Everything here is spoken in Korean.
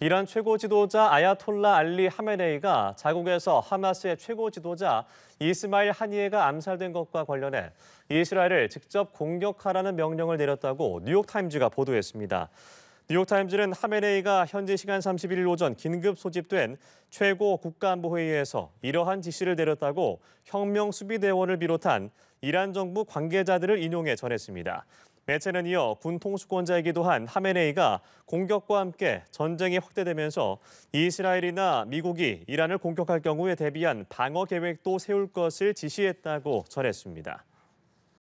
이란 최고 지도자 아야톨라 알리 하메네이가 자국에서 하마스의 최고 지도자 이스마일 하니에가 암살된 것과 관련해 이스라엘을 직접 공격하라는 명령을 내렸다고 뉴욕타임즈가 보도했습니다. 뉴욕타임즈는 하메네이가 현지 시간 31일 오전 긴급 소집된 최고 국가안보회의에서 이러한 지시를 내렸다고 혁명수비대원을 비롯한 이란 정부 관계자들을 인용해 전했습니다. 매체는 이어 군 통수권자이기도 한 하메네이가 공격과 함께 전쟁이 확대되면서 이스라엘이나 미국이 이란을 공격할 경우에 대비한 방어 계획도 세울 것을 지시했다고 전했습니다.